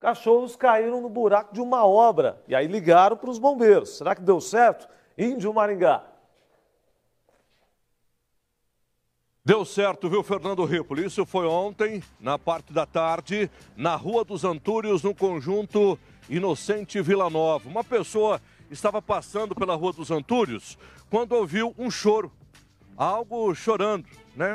cachorros caíram no buraco de uma obra e aí ligaram para os bombeiros. Será que deu certo? Índio Maringá. Deu certo, viu, Fernando Ripoli? Isso foi ontem, na parte da tarde, na Rua dos Antúrios, no conjunto Inocente Vila Nova. Uma pessoa estava passando pela Rua dos Antúrios quando ouviu um choro, algo chorando, né?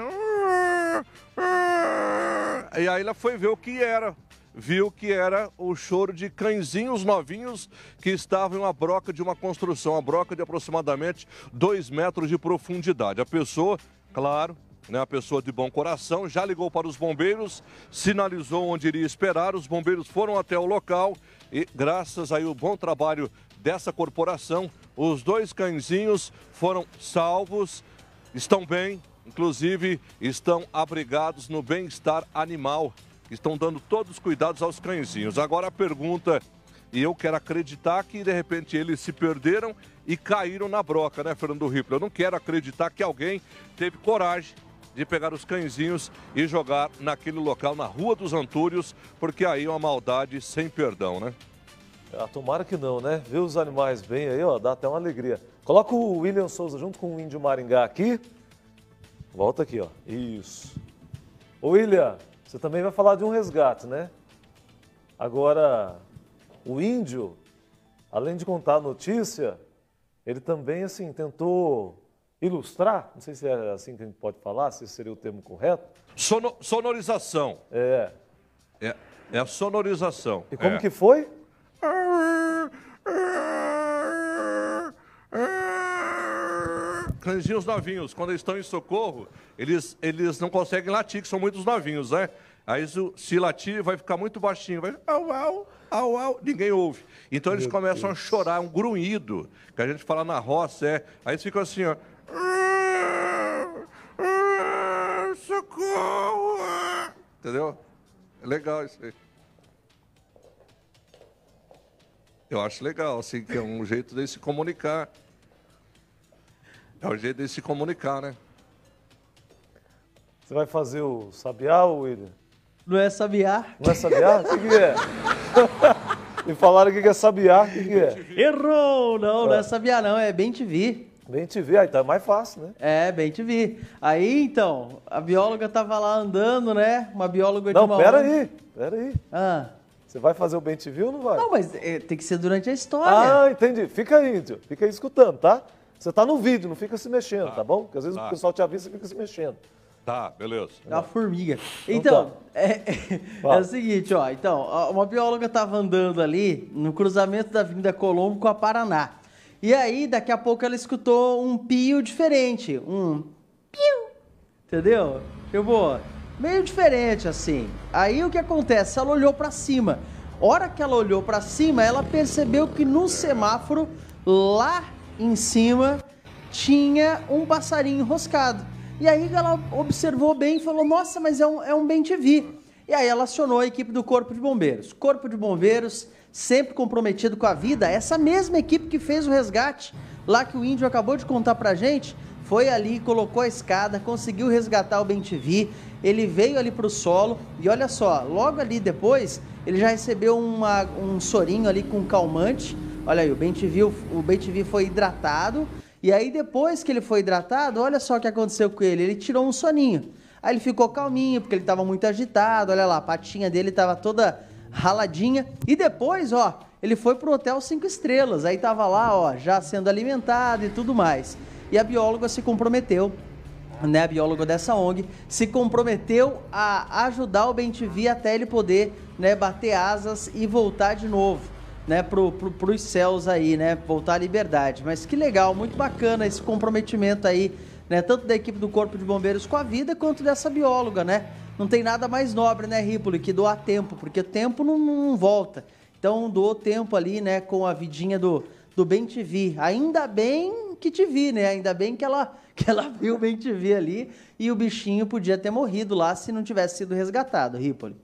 E aí ela foi ver o que era viu que era o choro de cãezinhos novinhos que estavam em uma broca de uma construção, uma broca de aproximadamente 2 metros de profundidade. A pessoa, claro, né, a pessoa de bom coração, já ligou para os bombeiros, sinalizou onde iria esperar, os bombeiros foram até o local e graças aí ao bom trabalho dessa corporação, os dois cãezinhos foram salvos, estão bem, inclusive estão abrigados no bem-estar animal estão dando todos os cuidados aos cãezinhos. Agora a pergunta, e eu quero acreditar que de repente eles se perderam e caíram na broca, né, Fernando Ripple? Eu não quero acreditar que alguém teve coragem de pegar os cãezinhos e jogar naquele local, na Rua dos Antúrios, porque aí é uma maldade sem perdão, né? Ah, tomara que não, né? Ver os animais bem aí, ó, dá até uma alegria. Coloca o William Souza junto com o Índio Maringá aqui. Volta aqui, ó. Isso. Ô, William, você também vai falar de um resgate, né? Agora, o índio, além de contar a notícia, ele também assim tentou ilustrar, não sei se é assim que a gente pode falar, se seria o termo correto. Sono, sonorização. É. é. É a sonorização. E como é. que foi? cãezinhos novinhos, quando eles estão em socorro, eles, eles não conseguem latir, que são muitos novinhos, né? Aí se latir vai ficar muito baixinho, vai au, au, au, au, ninguém ouve. Então eles Meu começam Deus. a chorar, um grunhido, que a gente fala na roça, é. Aí eles ficam assim, ó. Socorro! Entendeu? É legal isso aí. Eu acho legal, assim, que é um jeito de se comunicar. É o jeito de se comunicar, né? Você vai fazer o sabiá, William? Não é sabiá. Não é sabiá? O que, que é? Me falaram o que, que é sabiá, o que, que é? Errou! Não, é. não é ah. sabiá, não, é bem te vi. Bem te vi, aí tá mais fácil, né? É, bem te vi. Aí então, a bióloga tava lá andando, né? Uma bióloga de não, uma. Não, pera aí, pera aí. Ah. Você vai fazer o bem te vi ou não vai? Não, mas é, tem que ser durante a história. Ah, entendi. Fica aí, índio. Fica aí escutando, tá? Você está no vídeo, não fica se mexendo, tá, tá bom? Porque às vezes tá. o pessoal te avisa e fica se mexendo. Tá, beleza. É uma formiga. Então, então tá. é, é, é, o seguinte, ó. Então, uma bióloga estava andando ali no cruzamento da Avenida Colombo com a Paraná. E aí, daqui a pouco, ela escutou um pio diferente. Um piu, Entendeu? Tipo, meio diferente assim. Aí o que acontece? Ela olhou para cima. Hora que ela olhou para cima, ela percebeu que no semáforo lá em cima tinha um passarinho enroscado. E aí ela observou bem e falou: Nossa, mas é um, é um bem-te-vi. E aí ela acionou a equipe do Corpo de Bombeiros. Corpo de Bombeiros, sempre comprometido com a vida, essa mesma equipe que fez o resgate lá que o índio acabou de contar pra gente, foi ali, colocou a escada, conseguiu resgatar o Bentivi, ele veio ali pro solo e olha só, logo ali depois ele já recebeu uma, um sorinho ali com calmante Olha aí, o Bentivir, o foi hidratado. E aí, depois que ele foi hidratado, olha só o que aconteceu com ele. Ele tirou um soninho. Aí ele ficou calminho, porque ele estava muito agitado. Olha lá, a patinha dele estava toda raladinha. E depois, ó, ele foi pro hotel cinco estrelas. Aí estava lá, ó, já sendo alimentado e tudo mais. E a bióloga se comprometeu né, A bióloga dessa ONG, se comprometeu a ajudar o Bentivi até ele poder né, bater asas e voltar de novo né, pro, pro, pros céus aí, né, voltar à liberdade. Mas que legal, muito bacana esse comprometimento aí, né, tanto da equipe do Corpo de Bombeiros com a vida, quanto dessa bióloga, né? Não tem nada mais nobre, né, Ripoli, que doar tempo, porque tempo não, não volta. Então doou tempo ali, né, com a vidinha do, do Bem TV. Ainda bem que te vi, né? Ainda bem que ela, que ela viu o Bem TV ali e o bichinho podia ter morrido lá se não tivesse sido resgatado, Ripoli.